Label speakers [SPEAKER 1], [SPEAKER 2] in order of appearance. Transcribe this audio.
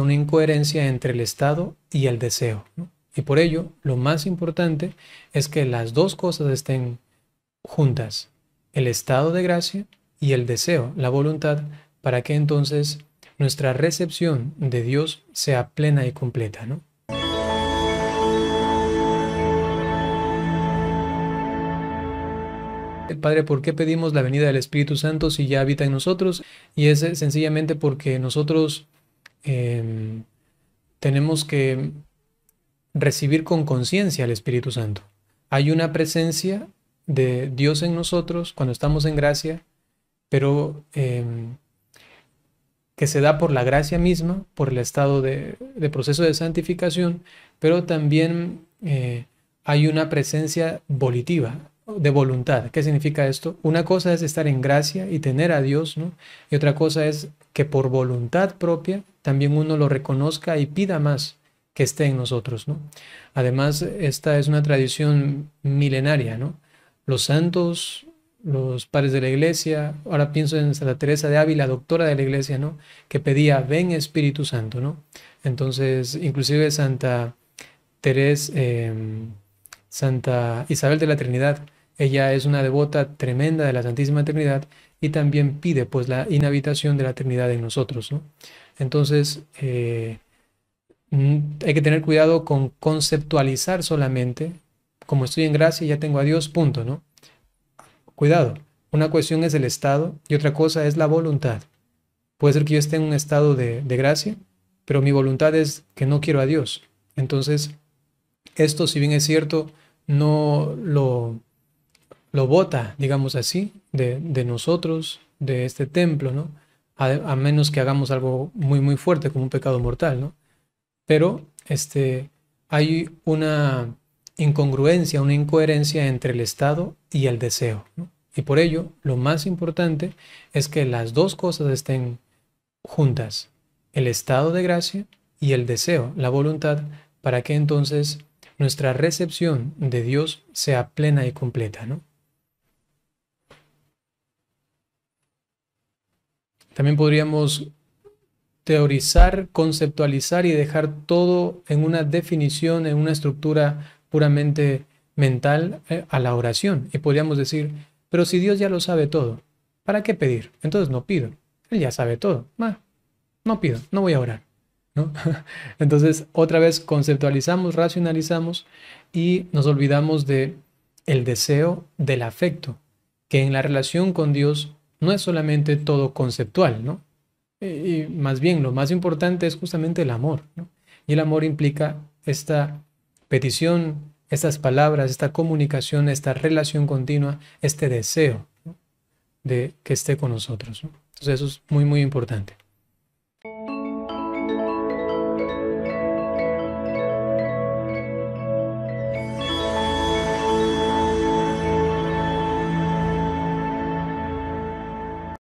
[SPEAKER 1] una incoherencia entre el estado y el deseo. Y por ello, lo más importante es que las dos cosas estén juntas, el estado de gracia y el deseo, la voluntad, para que entonces nuestra recepción de Dios sea plena y completa. ¿no? Padre, ¿por qué pedimos la venida del Espíritu Santo si ya habita en nosotros? Y es sencillamente porque nosotros Em, tenemos que recibir con conciencia al Espíritu Santo. Hay una presencia de Dios en nosotros cuando estamos en gracia, pero em, que se da por la gracia misma, por el estado de, proceso de santificación, pero también eh, hay una presencia volitiva, de voluntad. ¿Qué significa esto? Una cosa es estar en gracia y tener a Dios, ¿no? Y otra cosa es que por voluntad propia también uno lo reconozca y pida más que esté en nosotros, ¿no? Además, esta es una tradición milenaria, ¿no? Los santos, los padres de la iglesia, ahora pienso en Santa Teresa de Ávila, doctora de la iglesia, ¿no? Que pedía, ven Espíritu Santo, ¿no? Entonces, inclusive Santa Teresa, em, Santa Isabel de la Trinidad, ella es una devota tremenda de la Santísima Trinidad y también pide, pues, la inhabitación de la Trinidad en nosotros, ¿no? Entonces, eh, mm, hay que tener cuidado con conceptualizar solamente, como estoy en gracia, y ya tengo a Dios, punto, ¿no? Cuidado, una cuestión es el estado y otra cosa es la voluntad. Puede ser que yo esté en un estado de, gracia, pero mi voluntad es que no quiero a Dios. Entonces, esto, si bien es cierto, no lo, lo bota, digamos así, de, de nosotros, de este templo, ¿no? a, menos que hagamos algo muy, muy fuerte, como un pecado mortal, ¿no? Pero este, hay una incongruencia, una incoherencia entre el estado y el deseo. ¿no? Y por ello, lo más importante es que las dos cosas estén juntas, el estado de gracia y el deseo, la voluntad, para que entonces nuestra recepción de Dios sea plena y completa, ¿no? También podríamos teorizar, conceptualizar y dejar todo en una definición, en una estructura puramente mental eh, a la oración. Y podríamos decir, pero si Dios ya lo sabe todo, ¿para qué pedir? Entonces no pido. Él ya sabe todo. no pido, no voy a orar. Entonces, otra vez conceptualizamos, racionalizamos y nos olvidamos de el deseo del afecto, que en la relación con Dios no es solamente todo conceptual, ¿no? Y, más bien lo más importante es justamente el amor, ¿no? Y el amor implica esta petición, estas palabras, esta comunicación, esta relación continua, este deseo de que esté con nosotros. ¿no? Entonces eso es muy, muy importante.